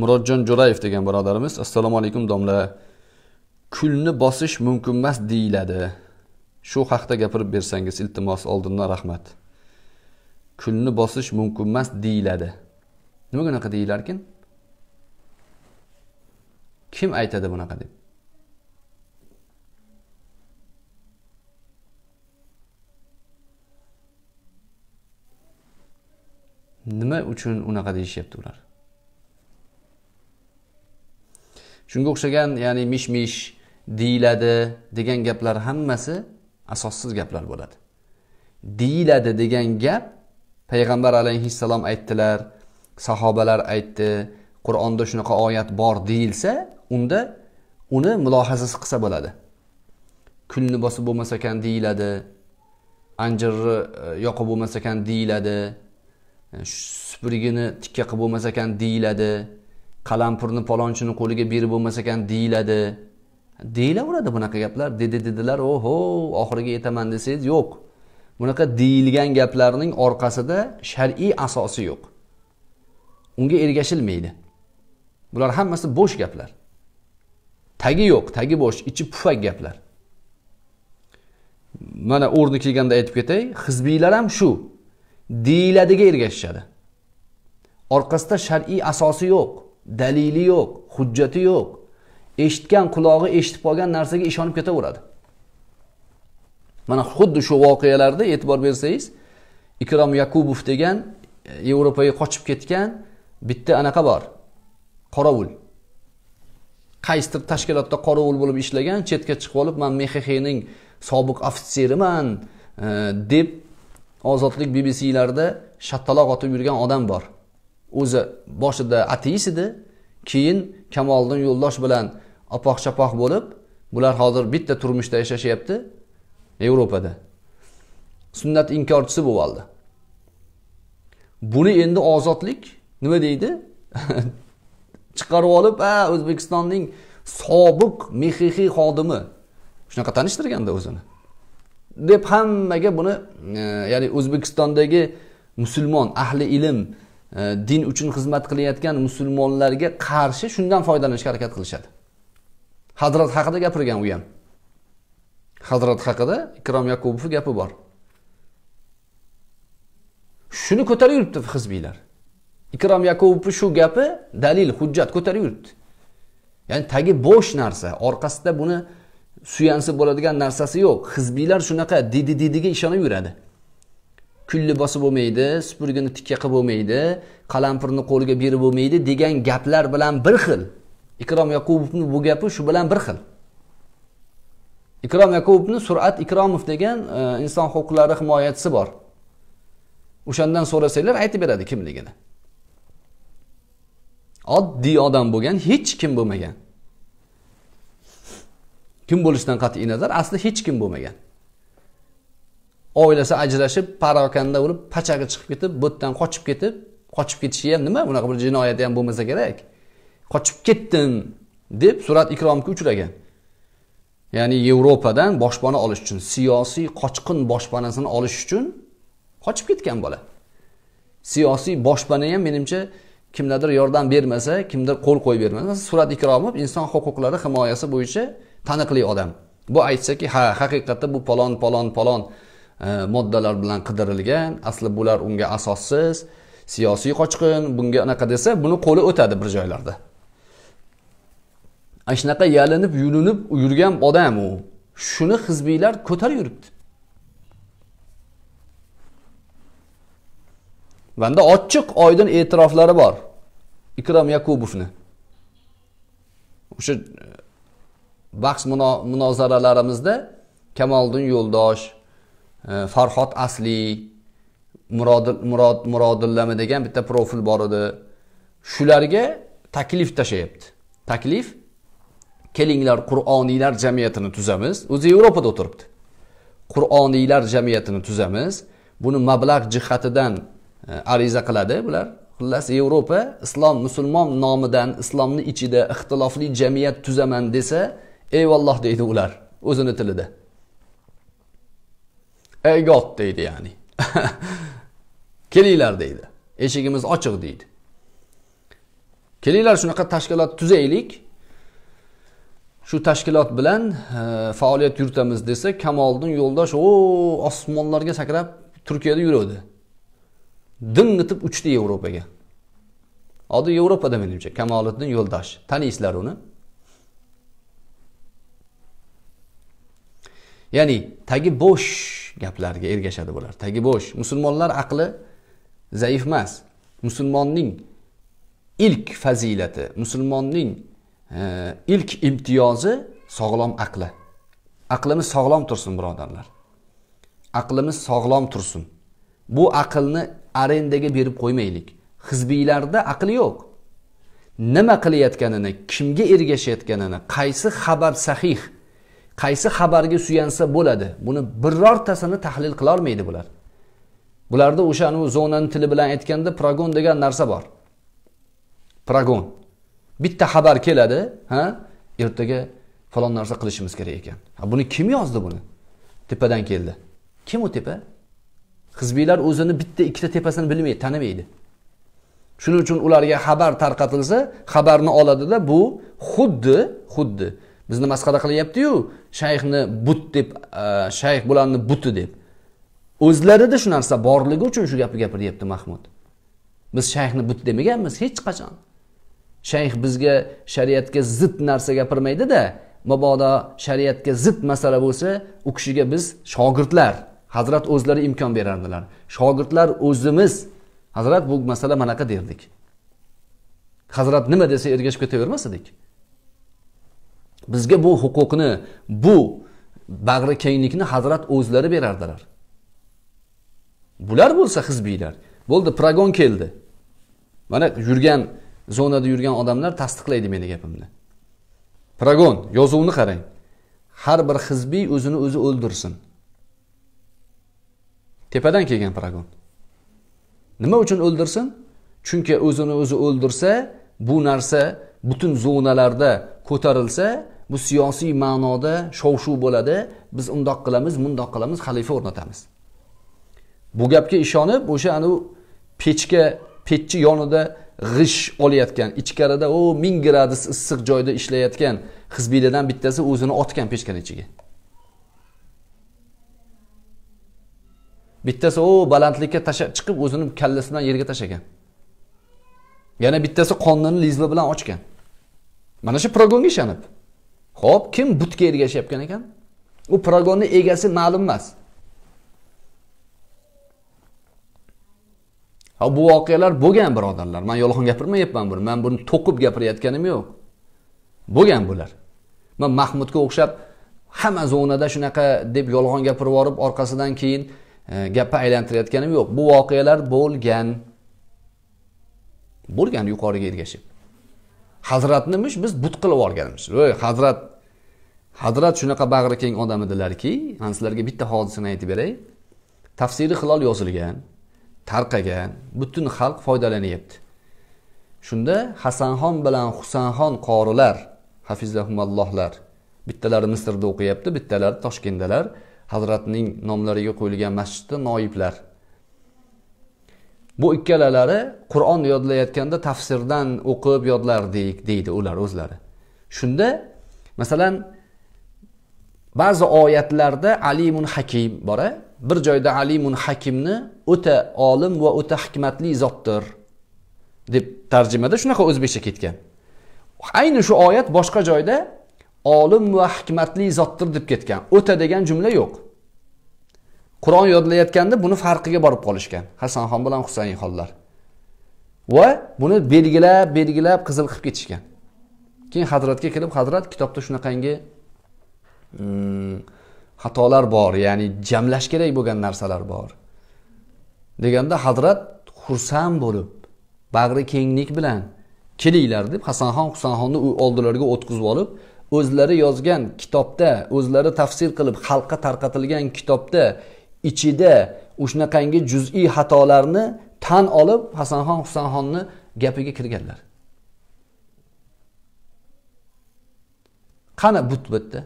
murodjon jo'rayev degan birodarimiz assalomu alaykum domla kulni bosish mumkin emas deyiladi shu haqda gapirib bersangiz iltimos oldindan rahmat kulni bosish mumkin emas deyiladi nimaga unaqa deyilarkan kim aytadi bunaqa deb nima uchun unaqa deyishyapti ular shunga o'xshagan ya'ni mish mish deyiladi degan gaplar hammasi asossiz gaplar bo'ladi deyiladi degan gap payg'ambar alayhissalom aytdilar sahobalar aytdi qur'onda shunaqa oyat bor deyilsa unda uni mulohazasi qilsa bo'ladi kul libosi bo'lmas ekan deyiladi anjirni e, yoqib bo'lmas ekan deyiladi e, supurgini tikka qilib bo'lmas ekan deyiladi qalampirni palonchini qo'liga berib bo'lmas ekan deyiladi deyilaveradi bunaqa gaplar dedi dedilar oho oxiriga yetaman desangiz yo'q bunaqa deyilgan gaplarning orqasida shar'iy asosi yo'q unga ergashilmaydi bular hammasi bo'sh gaplar tagi yo'q tagi bo'sh ichi pufak gaplar mana o'rni kelganda aytib ketay hizbiylar ham shu deyiladiga ergashishadi orqasida shar'iy asosi yo'q dalili yo'q hujjati yo'q eshitgan qulog'i eshitib qolgan narsaga ishonib ketaveradi mana xuddi shu voqealarda e'tibor bersangiz ikrom yakubov degan e, yevropaga qochib ketgan bitta anaqa bor qorovul qaysidir tashkilotda qorovul bo'lib ishlagan chetga chiqib olib man mxxning sobiq ofitseriman e, deb ozodlik bbclarda shattaloq otib yurgan odam bor o'zi boshida ateist edi keyin kamoliddin yo'ldosh bilan opoq chapoq bo'lib bular hozir bitta turmushda yashashyapti yevropada sunnat inkorchisi bo'lib oldi buni endi ozodlik nima deydi chiqarib olib a o'zbekistonning sobiq mexixiy xodimi shunaqa tanishtirganda o'zini deb hammaga buni e, ya'ni o'zbekistondagi musulmon ahli ilm E, din uchun xizmat qilayotgan musulmonlarga qarshi shundan foydalanishga harakat qilishadi hadrat haqida gapirgan u ham hadrat haqida ikrom yakubovni gapi bor shuni ko'tarib yuribdi hizbiylar ikrom yakubovni shu gapi dalil hujjat ko'tarib yuribdi ya'ni tagi bo'sh narsa orqasida buni suyansi bo'ladigan narsasi yo'q hizbiylar shunaqa didi didiga ishonib yuradi kul bosib bo'lmaydi supurgini tikka qilib bo'lmaydi qalampirni qo'lga berib bo'lmaydi degan gaplar bilan bir xil ikrom yaqubovni bu gapi shu bilan bir xil ikrom yaqubovni surat ikromov degan e, inson huquqlari himoyachisi bor o'shandan so'rasanglar aytib beradi kimligini oddiy odam bo'lgan hech kim bo'lmagan kim bo'lishidan qat'iy nazar asli hech kim bo'lmagan oilasi ajrashib parokanda bo'lib pachaga chiqib ketib bu yerdan qochib ketib qochib ketishi ham nima bunaqa bir jinoyati ham bo'lmasa kerak qochib ketdim deb surat ikromga uchragan ya'ni yevropadan boshpana olish uchun siyosiy qochqin boshpanasini olish uchun qochib ketgan bola siyosiy boshpana ham menimcha kimlardir yordam bermasa kimdir qo'l qo'yib bermasa surat ikromov inson huquqlari himoyasi bo'yicha taniqli odam bu aytsaki ha haqiqatda bu palon palon palon Э, moddalar bilan qidirilgan asli bular unga asossiz siyosiy qochqin bunga anaqa desa buni qo'li o'tadi bir joylarda ana shunaqa yalinib yulinib yurgan odam u shuni hizbiylar ko'tarib yuribdi manda ochiq oydin e'tiroflari bor ikrom yakubovni o'sha e, bahs munozaralarimizda kamoliddin yo'ldosh Э, farhod asli murodil murod murodillami degan bitta profil bor edi shularga taklif tashlayapti taklif kelinglar qur'oniylar jamiyatini tuzamiz o'zi yevropada o'tiribdi qur'oniylar jamiyatini tuzamiz buni mablag' jihatidan e, ariza qiladi bular xullas yevropa islom musulmon nomidan islomni ichida ixtilofli jamiyat tuzaman desa eyvalloh deydi ular o'zini tilida ey got deydi ya'ni kelinglar deydi eshigimiz ochiq deydi kelinglar shunaqa tashkilot tuzaylik shu tashkilot bilan e, faoliyat yuritamiz desa kamoliddin yo'ldosh o osmonlarga sakrab turkiyada yuruvdi ding etib uchdi yevropaga hozir yevropada menimcha kamoliddin yo'ldosh taniysizlar uni ya'ni tagi bo'sh gaplarga ergashadi bular tagi bo'sh musulmonlar aqli zaif emas musulmonning ilk fazilati musulmonning e, ilk imtiyozi sog'lom aqli aqlimiz sog'lom tursin birodarlar aqlimiz sog'lom tursin bu aqlni arendaga berib qo'ymaylik hizbiylarda aql yo'q nima qilayotganini kimga ergashayotganini qaysi xabar sahih qaysi xabarga suyansa bo'ladi buni birortasini tahlil qilolmaydi bular bularda o'sha anavi zonani tili bilan aytganda progon degan narsa bor progon bitta xabar keladi ha ertaga falon narsa qilishimiz kerak ekan buni kim yozdi buni tepadan keldi kim u tepa hizbiylar o'zini bitta ikkita tepasini bilmaydi tanimaydi shuning uchun ularga xabar tarqatilsa xabarni oladida bu xuddi xuddi bizni masxara qilyaptiyu shayxni but deb e, shayx bularni buti deb o'zlarida shu narsa borligi uchun shu gapni gapiryapti mahmud biz shayxni but demaganmiz hech qachon shayx bizga shariatga zid narsa gapirmaydida mabodo shariatga zid masala bo'lsa u kishiga biz shogirdlar hazrat o'zlari imkon berardilar shogirdlar o'zimiz hazrat bu masala manaqa derdik hazrat nima desa ergashib ketavermas edik bizga bu huquqni bu bag'ri kenglikni hazrat o'zlari berardilar bular bo'lsa hizbiylar bo'ldi progon keldi mana yurgan zonada yurgan odamlar tasdiqlaydi meni gapimni progon yozuvni qarang har bir hizbiy o'zini o'zi o'ldirsin tepadan kelgan progon nima uchun o'ldirsin chunki o'zini o'zi o'ldirsa bu narsa butun zonalarda ko'tarilsa bu siyosiy ma'noda shov shuv bo'ladi biz undoq qilamiz mundoq qilamiz xalifa o'rnatamiz bu gapga ishonib o'sha anavi pechka pechchi yonida g'ish olayotgan ichkarida u ming gradus issiq joyda ishlayotgan hizbiylardan bittasi o'zini otgan pechkani ichiga bittasi u balandlikka tashlab chiqib o'zini kallasi bilan yerga tashlagan yana bittasi qornini lizva bilan ochgan mana shu progonga ishonib ho'p kim butga ergashayotgan ekan u paragonni egasi ma'lum emas ha bu voqealar bo'lgan birodarlar man yolg'on gapirmayapman buni man buni to'qib gapirayotganim yo'q bo'lgan bular man mahmudga o'xshab hamma zonada shunaqa deb yolg'on gapirib yuborib orqasidan keyin e, gapni aylantirayotganim yo'q bu voqealar bo'lgan bo'lgan yuqoriga ergashib hazratnimish biz but qilib olganmiz voy hazrat hazrat shunaqa bag'ri keng odam edilarki man sizlarga bitta hodisani aytib beray tafsiri hilol yozilgan tarqagan butun xalq foydalanyapti shunda hasanxon bilan husanxon qorilar hafizahumallohlar bittalari misrda o'qiyapti bittalari toshkentdalar hazratning nomlariga qo'yilgan masjidda noiblar bu ikkalalari qur'on yodlayotganda tafsirdan o'qib yodlardik deydi ular o'zlari shunda masalan ba'zi oyatlarda alimun hakim bora e. bir joyda alimun hakimni o'ta olim va o'ta hikmatli zotdir deb tarjimada shunaqa o'zbekcha ketgan ayni shu oyat boshqa joyda olim va hikmatli zotdir deb ketgan o'ta degan jumla yo'q qur'on yodlayotganda buni farqiga borib qolishgan hasanxon bilan husaynxonlar va buni belgilab belgilab qizil qilib ketishgan keyin hazratga kelib hazrat kitobda shunaqangi xatolar bor ya'ni jamlash kerak bo'lgan narsalar bor deganda hazrat xursand bo'lib bag'ri kenglik bilan kelinglar deb hasanxon husanxonni oldilariga o'tkazib olib o'zlari yozgan kitobda o'zlari tafsir qilib xalqqa tarqatilgan kitobda ichida shunaqangi juz'iy xatolarni tan olib hasanxon husanxonni gapiga kirganlar qani but yerda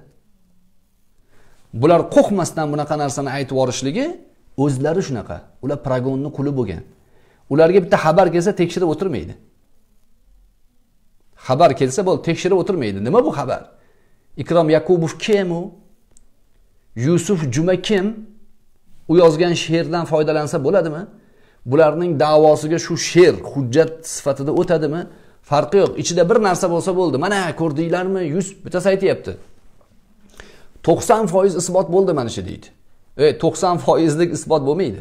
bular qo'rqmasdan bunaqa narsani aytib yuborishligi o'zlari shunaqa ular progonni quli bo'lgan ularga bitta xabar kelsa tekshirib o'tirmaydi xabar kelsa bo'ldi tekshirib o'tirmaydi nima bu xabar ikrom yakubov kim u yusuf juma kim u yozgan she'rdan foydalansa bo'ladimi bularning davosiga shu she'r hujjat sifatida o'tadimi farqi yo'q ichida bir narsa bo'lsa bo'ldi mana ko'rdinglarmi yuz bittasi aytyapti to'qson foiz isbot bo'ldi mana shu deydi e to'qson foizlik isbot bo'lmaydi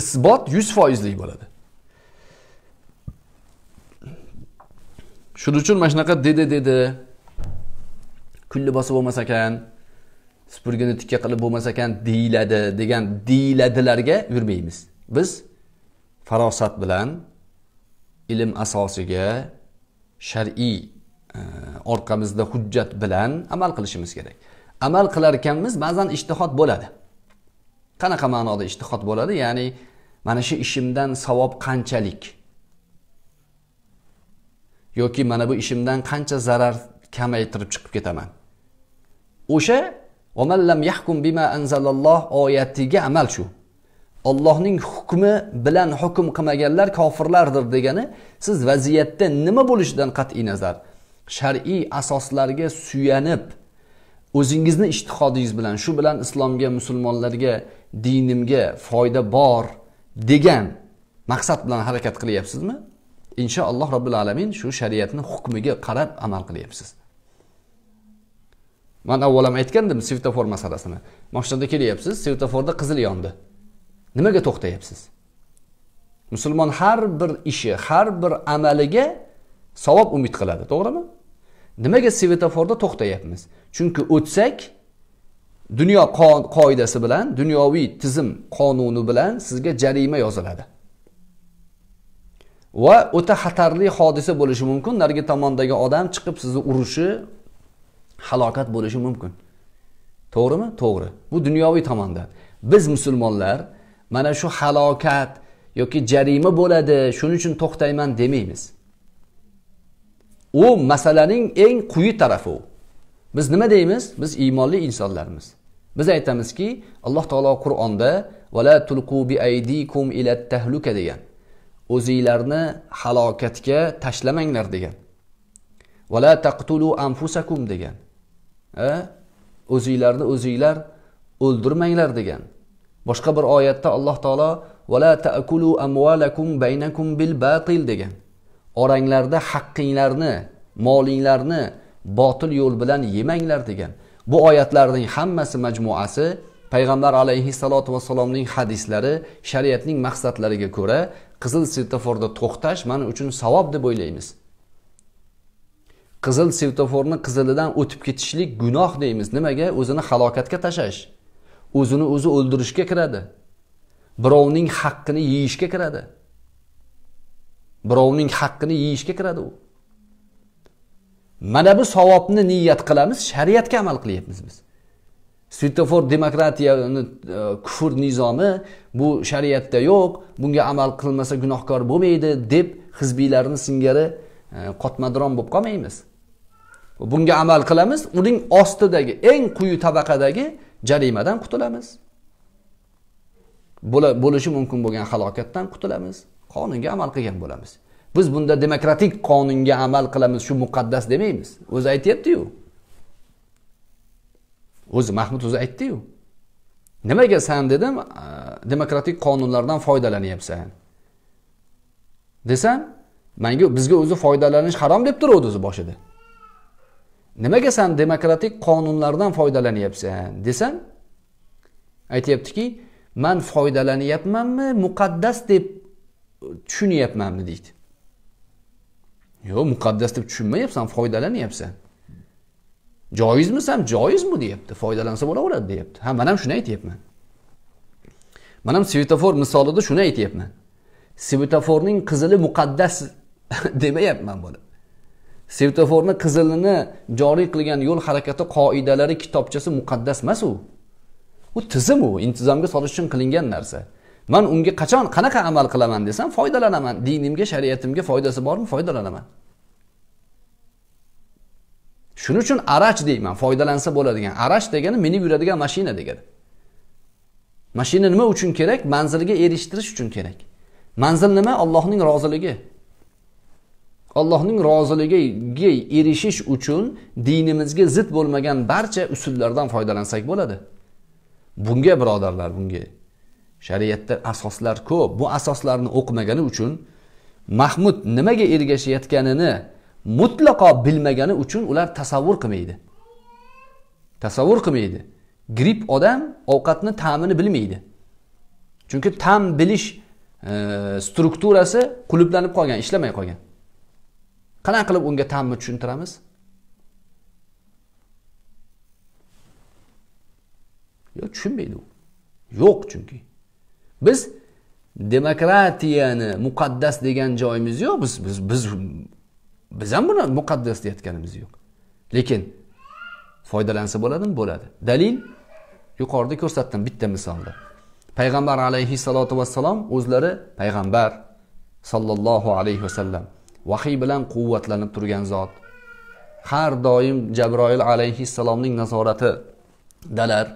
isbot yuz foizlik bo'ladi shuning uchun mana shunaqa dedi dedi kulni bosib bo'lmas ekan supurgini tikka qilib bo'lmas ekan deyiladi degan deyiladilarga yurmaymiz biz farosat bilan ilm asosiga shar'iy orqamizda hujjat bilan amal qilishimiz kerak amal qilar ekanmiz ba'zan ishtihod bo'ladi qanaqa ma'noda ishtihod bo'ladi ya'ni mana shu ishimdan savob qanchalik yoki mana bu ishimdan qancha zarar kamaytirib chiqib ketaman o'sha omallam yahkum bima anzalalloh oyatiga amal shu ollohning hukmi bilan hukm qilmaganlar kofirlardir degani siz vaziyatda nima bo'lishidan qat'iy nazar shar'iy asoslarga suyanib o'zingizni ishtihodingiz bilan shu bilan islomga musulmonlarga dinimga foyda bor degan maqsad bilan harakat qilyapsizmi inshaalloh robbil alamin shu shariatni hukmiga qarab amal qilyapsiz man avval ham aytgandim svetofor masalasini moshinada kelyapsiz svetoforda qizil yondi nimaga to'xtayapsiz musulmon har bir ishi har bir amaliga savob umid qiladi to'g'rimi nimaga svetoforda to'xtayapmiz chunki o'tsak dunyo qoidasi bilan dunyoviy tizim qonuni bilan sizga jarima yoziladi va o'ta xatarli hodisa bo'lishi mumkin narigi tomondagi odam chiqib sizni urishi halokat bo'lishi mumkin to'g'rimi to'g'ri bu dunyoviy tomondan biz musulmonlar mana shu halokat yoki jarima bo'ladi shuning uchun to'xtayman demaymiz u masalaning eng quyi tarafi u biz nima deymiz biz iymonli insonlarmiz biz aytamizki alloh taolo qur'onda vala tulqu bi aydikum ila tahluka degan o'zinglarni halokatga tashlamanglar degan vala taqtulu anfusakum degan o'zinglarni o'zinglar o'ldirmanglar degan boshqa bir oyatda alloh taolo vala taakulu amvalakum baynakum bil batil degan oranglarda haqqinglarni molinglarni botil yo'l bilan yemanglar degan bu oyatlarning hammasi majmuasi payg'ambar alayhissalotu vassalomning hadislari shariatning maqsadlariga ko'ra qizil svetoforda to'xtash mana uchun savob deb o'ylaymiz qizil svetoforni qizilidan o'tib ketishlik gunoh deymiz nimaga o'zini halokatga tashlash o'zini o'zi o'ldirishga kiradi birovning haqqini yeyishga kiradi birovning haqqini yeyishga kiradi u mana bu savobni niyat qilamiz shariatga amal qilyapmiz biz svetofor demokratiyani e, kufr nizomi bu shariatda yo'q bunga amal qilmasa gunohkor bo'lmaydi deb hizbiylarni singari e, qotmadron bo'lib qolmaymiz bunga amal qilamiz uning ostidagi eng quyi tabaqadagi jarimadan qutulamiz bo'lishi mumkin bo'lgan halokatdan qutulamiz qonunga amal qilgan bo'lamiz biz bunda demokratik qonunga amal qilamiz shu muqaddas demaymiz o'zi aytyaptiyu o'zi mahmud o'zi aytdiyu nimaga san dedim demokratik qonunlardan foydalanyapsan desam manga bizga o'zi foydalanish harom deb turuvdi o'zi boshida nimaga san demokratik qonunlardan foydalanyapsan desam aytyaptiki man foydalanyapmanmi muqaddas deb tushunyapmanmi deydi yo'q muqaddas deb tushunmayapsan foydalanyapsan joizmisan joizmi deyapti foydalansa bo'laveradi deyapti ha man ham shuni aytyapman man ham svetofor misolida shuni aytyapman svetoforning qizili muqaddas demayapman buni svetoforni qizilini joriy qilgan yo'l harakati qoidalari kitobchasi muqaddas emas u u tizim u intizomga solish uchun qilingan narsa man unga qachon qanaqa amal qilaman desam foydalanaman dinimga shariatimga foydasi bormi foydalanaman shuning uchun arach deyman foydalansa bo'ladigan arach degani minib yuradigan mashina degani mashina nima uchun kerak manzilga erishtirish uchun kerak manzil nima allohning roziligi allohning roziligiga erishish uchun dinimizga zid bo'lmagan barcha usullardan foydalansak bo'ladi bunga birodarlar bunga shariatda asoslar ko'p bu asoslarni o'qimagani uchun mahmud nimaga ergashayotganini mutlaqo bilmagani uchun ular tasavvur qilmaydi tasavvur qilmaydi grip odam ovqatni ta'mini bilmaydi chunki ta'm bilish e, strukturasi qulublanib qolgan ishlamay qolgan qanaqa qilib unga ta'mni tushuntiramiz yo tushunmaydi u yo'q chunki biz demokratiyani muqaddas degan joyimiz yo'q biz biz biz biz ham buni muqaddas deyotganimiz yo'q lekin foydalansa bo'ladimi bo'ladi dalil yuqorida ko'rsatdim bitta misolda payg'ambar alayhissalotu vassalom o'zlari payg'ambar sollallohu alayhi vasallam vahiy bilan quvvatlanib turgan zot har doim jabroil alayhissalomning nazoratidalar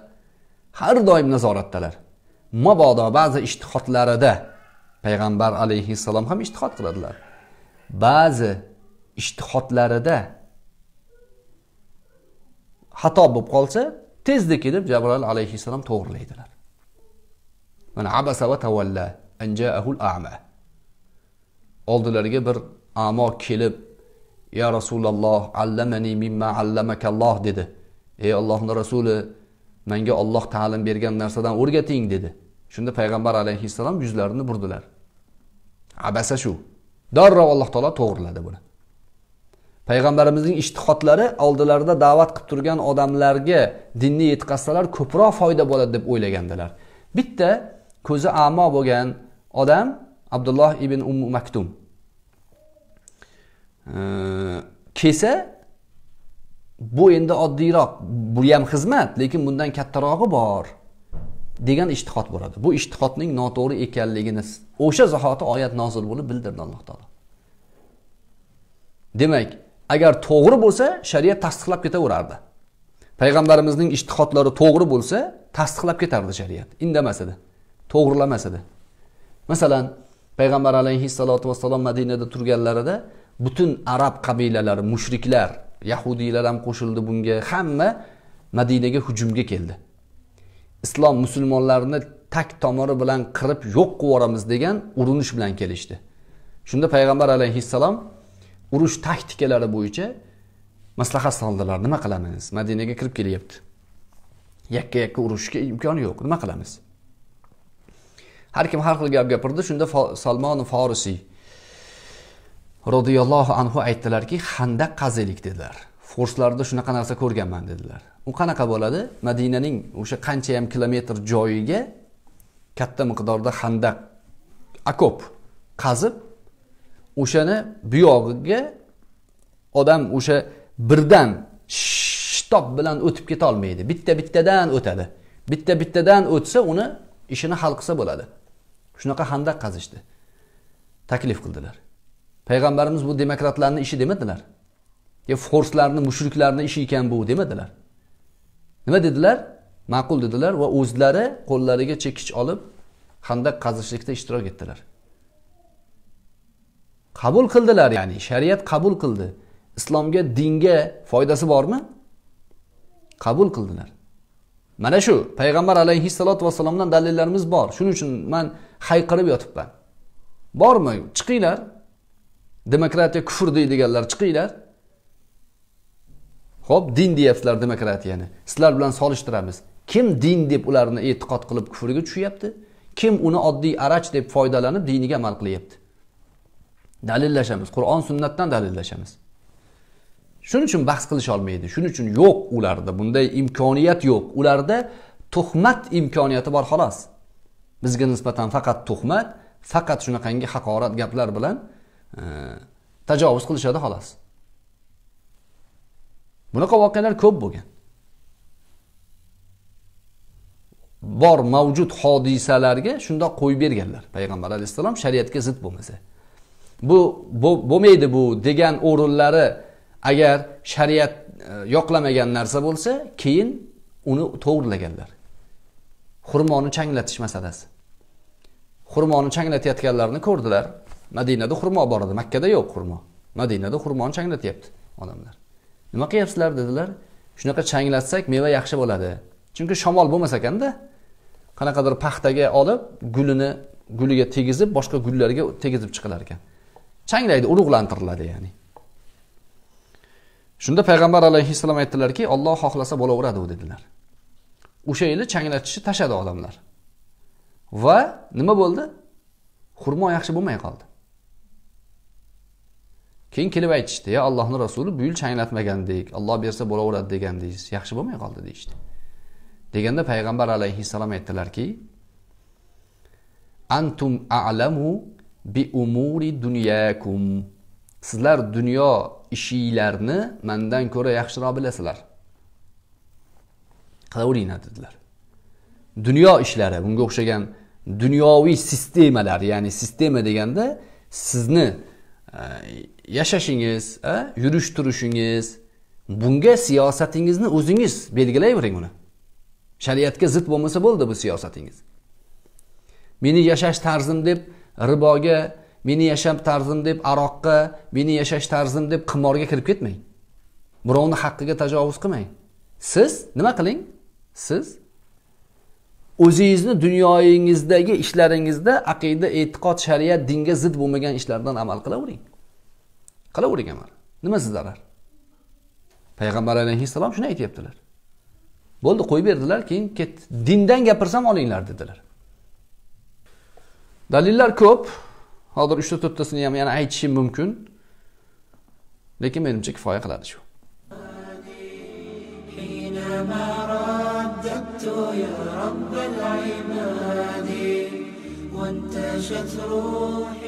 har doim nazoratdalar mabodo ba'zi ishtihotlarida payg'ambar alayhissalom ham ishtihod qiladilar ba'zi ishtihotlarida xato bo'lib qolsa tezda kelib jabroil alayhissalom to'g'rilaydilar mana abasa va tavalla ama oldilariga bir amo kelib ya rasululloh allamani mimma allamakalloh dedi ey ollohni rasuli manga olloh ta'lim bergan narsadan o'rgating dedi shunda payg'ambar alayhissalom yuzlarini burdilar abasa shu darrov alloh taolo to'g'riladi buni payg'ambarimizning ishtihotlari oldilarida da'vat qilib turgan odamlarga dinni yetkazsalar ko'proq foyda bo'ladi deb o'ylagandilar bitta ko'zi amo bo'lgan odam abdulloh ibn ummu maktum kelsa bu endi oddiyroq bu ham xizmat lekin bundan kattarog'i bor degan ishtihot bo'ladi bu ishtihotning noto'g'ri ekanligini o'sha zahoti oyat nozil bo'lib bildirdi alloh taolo demak agar to'g'ri bo'lsa shariat tasdiqlab ketaverardi payg'ambarimizning ishtihotlari to'g'ri bo'lsa tasdiqlab ketardi shariat indamas edi to'g'rilamas edi masalan payg'ambar alayhissalotu vassalom madinada turganlarida butun arab qabilalari mushriklar yahudiylar ham qo'shildi bunga hamma madinaga hujumga keldi islom musulmonlarni tak tomiri bilan qirib yo'q qilib yuboramiz degan urinish bilan kelishdi shunda payg'ambar alayhissalom urush taktikalari bo'yicha maslahat soldilar nima qilamiz madinaga kirib kelyapti yakka yakka urushishga imkoni yo'q nima qilamiz har kim har xil gap gapirdi shunda salmon forisiy roziyallohu anhu aytdilarki handaq qazilik dedilar forslarda shunaqa narsa ko'rganman dedilar u qanaqa bo'ladi madinaning o'sha qanchayam kilometr joyiga katta miqdorda handaq okop qazib o'shani buyog'iga odam o'sha birdan shitob bilan o'tib ketolmaydi bitta bittadan o'tadi bitta bittadan o'tsa uni ishini hal qilsa bo'ladi shunaqa handaq qazishdi taklif qildilar payg'ambarimiz bu demokratlarni ishi demadilar yo forslarni mushriklarni ishi ekan bu demadilar nima dedilar ma'qul dedilar va o'zlari qo'llariga chekich olib handaq qazishlikda ishtirok etdilar qabul qildilar ya'ni shariat qabul qildi islomga dinga foydasi bormi qabul qildilar mana shu payg'ambar alayhissalotu vassalomdan dalillarimiz bor shuning uchun man hayqirib yotibman bormi chiqinglar demokratiya kufr deydiganlar chiqinglar ho'p din deyapsizlar demokratiyani sizlar bilan solishtiramiz kim din deb ularni e'tiqod qilib kufrga tushyapti kim uni oddiy arach deb foydalanib diniga amal qilyapti dalillashamiz qur'on sunnatdan dalillashamiz shuning uchun bahs qilish olmaydi shuning uchun yo'q ularda bunday imkoniyat yo'q ularda tuhmat imkoniyati bor xolos bizga nisbatan faqat tuhmat faqat shunaqangi haqorat gaplar bilan tajovuz qilishadi xolos bunaqa voqealar ko'p bo'lgan bor mavjud hodisalarga shundoq qo'yib berganlar payg'ambar alayhissalom shariatga zid bo'lmasa bu bo'lmaydi bu, degan o'rinlari agar shariat e, yoqlamagan narsa bo'lsa keyin uni to'g'irlaganlar xurmoni changlatish masalasi xurmoni changlatayotganlarni ko'rdilar madinada xurmo bor edi makkada yo'q xurmo madinada xurmoni changlatyapti odamlar nima qilyapsizlar dedilar shunaqa changlatsak meva yaxshi bo'ladi chunki shamol bo'lmas ekanda qanaqadir paxtaga olib gulini guliga tegizib boshqa gullarga tegizib chiqilar ekan changlaydi urug'lantiriladi ya'ni shunda payg'ambar alayhissalom aytdilarki olloh xohlasa bo'laveradi u dedilar o'sha yili changlatishni tashladi odamlar va nima bo'ldi xurmo yaxshi bo'lmay qoldi keyin kelib aytishdi ya allohni rasuli bu yil changlatmagandik olloh bersa bo'laveradi degandingiz yaxshi bo'lmay qoldi deyishdi deganda payg'ambar alayhissalom aytdilarki antum a'lamu bi umuri dunyakum sizlar dunyo ishinglarni mandan ko'ra yaxshiroq bilasizlar qilaveringlar dedilar dunyo ishlari bunga o'xshagan dunyoviy sistemalar ya'ni sistema deganda sizni e, yashashingiz yurish turishingiz bunga siyosatingizni o'zingiz belgilayvering uni shariatga zid bo'lmasa bo'ldi bu siyosatingiz meni yashash tarzim deb riboga meni yashab tarzim deb aroqqa meni yashash tarzim deb qimorga kirib ketmang birovni haqqiga tajovuz qilmang siz nima qiling siz o'zingizni dunyoyingizdagi ishlaringizda aqida e'tiqod shariat dinga zid bo'lmagan ishlardan amal qilavering qilavering amal nimasi zarar payg'ambar alayhissalom shuni aytyaptilar bo'ldi qo'yib berdilar keyin ket dindan gapirsam olinglar dedilar dalillar ko'p hozir uchta to'rttasini ham yana aytishim mumkin lekin menimcha kifoya qiladi shu وانتشت روحي